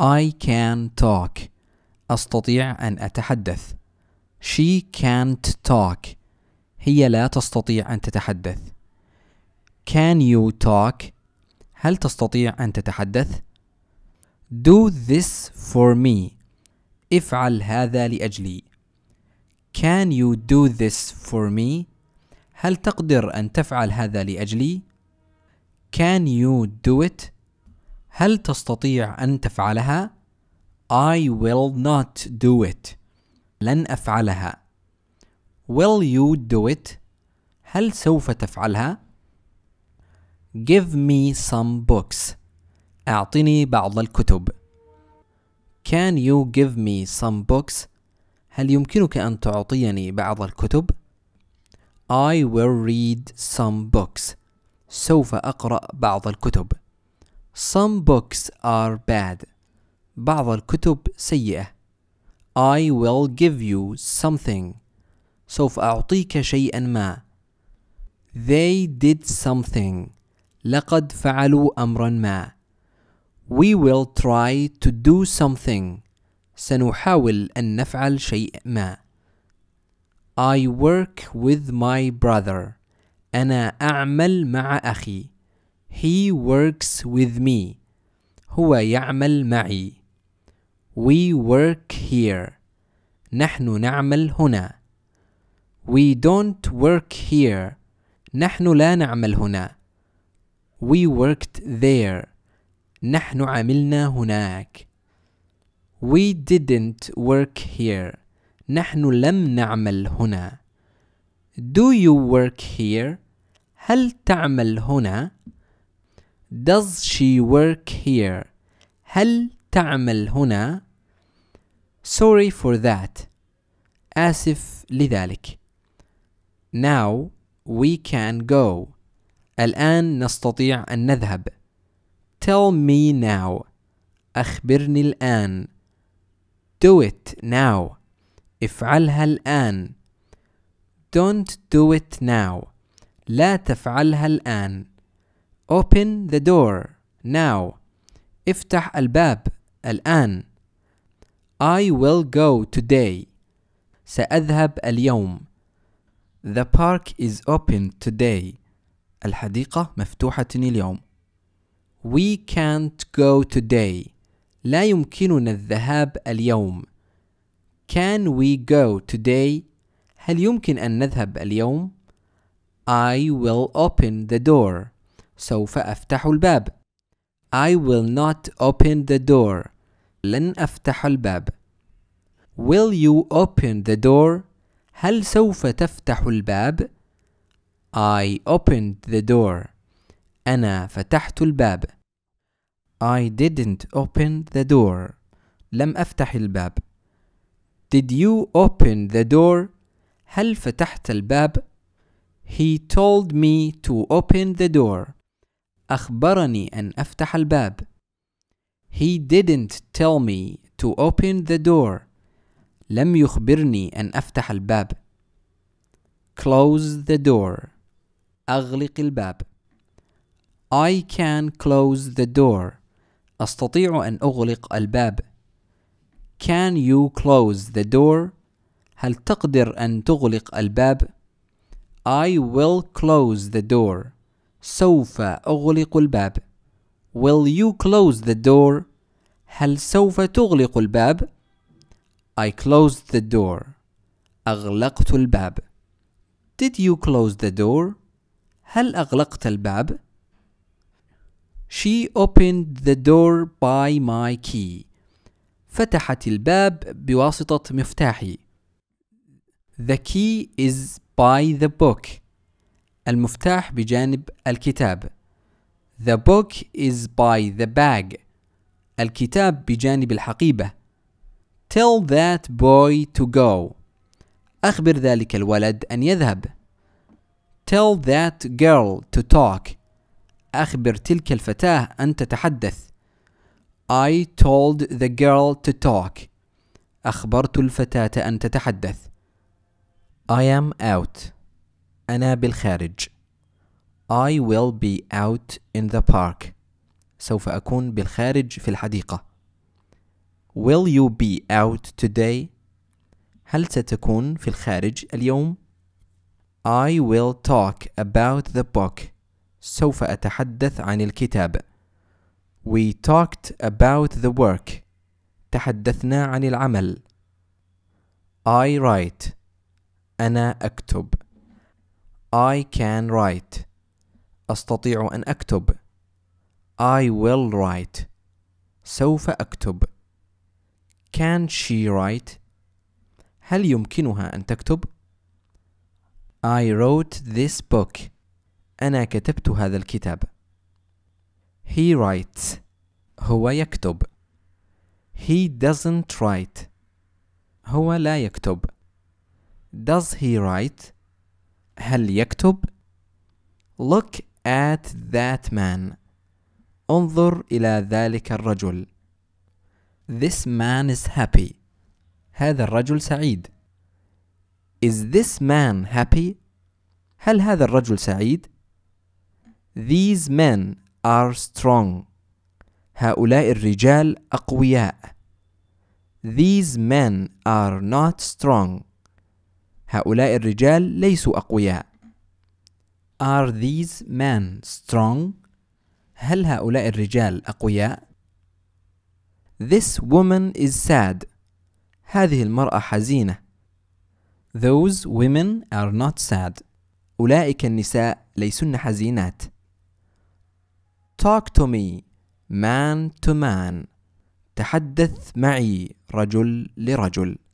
I can talk أستطيع أن أتحدث She can't talk هي لا تستطيع أن تتحدث Can you talk هل تستطيع أن تتحدث Do this for me افعل هذا لأجلي Can you do this for me هل تقدر أن تفعل هذا لأجلي Can you do it هل تستطيع أن تفعلها؟ I will not do it لن أفعلها Will you do it؟ هل سوف تفعلها؟ Give me some books أعطني بعض الكتب Can you give me some books؟ هل يمكنك أن تعطيني بعض الكتب؟ I will read some books سوف أقرأ بعض الكتب Some books are bad. بعض الكتب سيئة. I will give you something. سوف أعطيك شيئا ما. They did something. لقد فعلوا أمرا ما. We will try to do something. سنحاول أن نفعل شيء ما. I work with my brother. أنا أعمل مع أخي. He works with me. هو يعمل معي. We work here. نحن نعمل هنا. We don't work here. نحن لا نعمل هنا. We worked there. نحن عملنا هناك. We didn't work here. نحن لم نعمل هنا. Do you work here؟ هل تعمل هنا؟ Does she work here? هل تعمل هنا؟ Sorry for that. آسف لذلك. Now we can go. الآن نستطيع أن نذهب. Tell me now. أخبرني الآن. Do it now. افعلها الآن. Don't do it now. لا تفعلها الآن. Open the door now. افتح الباب الآن. I will go today. سأذهب اليوم. The park is open today. الحديقة مفتوحة اليوم. We can't go today. لا يمكننا الذهاب اليوم. Can we go today? هل يمكن أن نذهب اليوم؟ I will open the door. سوف أفتح الباب. I will not open the door. لن أفتح الباب. Will you open the door? هل سوف تفتح الباب؟ I opened the door. أنا فتحت الباب. I didn't open the door. لم أفتح الباب. Did you open the door? هل فتحت الباب؟ He told me to open the door. أخبرني أن أفتح الباب. He didn't tell me to open the door. لم يخبرني أن أفتح الباب. Close the door. أغلق الباب. I can close the door. أستطيع أن أغلق الباب. Can you close the door? هل تقدر أن تغلق الباب؟ I will close the door. سوف أغلق الباب Will you close the door؟ هل سوف تغلق الباب؟ I closed the door أغلقت الباب Did you close the door؟ هل أغلقت الباب؟ She opened the door by my key فتحت الباب بواسطة مفتاحي The key is by the book المفتاح بجانب الكتاب The book is by the bag الكتاب بجانب الحقيبة Tell that boy to go أخبر ذلك الولد أن يذهب Tell that girl to talk أخبر تلك الفتاة أن تتحدث I told the girl to talk أخبرت الفتاة أن تتحدث I am out أنا بالخارج I will be out in the park سوف أكون بالخارج في الحديقة Will you be out today? هل ستكون في الخارج اليوم؟ I will talk about the book سوف أتحدث عن الكتاب We talked about the work تحدثنا عن العمل I write أنا أكتب I can write أستطيع أن أكتب I will write سوف أكتب Can she write هل يمكنها أن تكتب I wrote this book أنا كتبت هذا الكتاب He writes هو يكتب He doesn't write هو لا يكتب Does he write هل يكتب؟ Look at that man. انظر إلى ذلك الرجل. This man is happy. هذا الرجل سعيد. Is this man happy? هل هذا الرجل سعيد؟ These men are strong. هؤلاء الرجال أقوياء. These men are not strong. هؤلاء الرجال ليسوا أقوياء Are these men strong؟ هل هؤلاء الرجال أقوياء؟ This woman is sad. هذه المرأة حزينة. Those women are not sad. أولئك النساء ليسن حزينات. Talk to me man to man. تحدث معي رجل لرجل.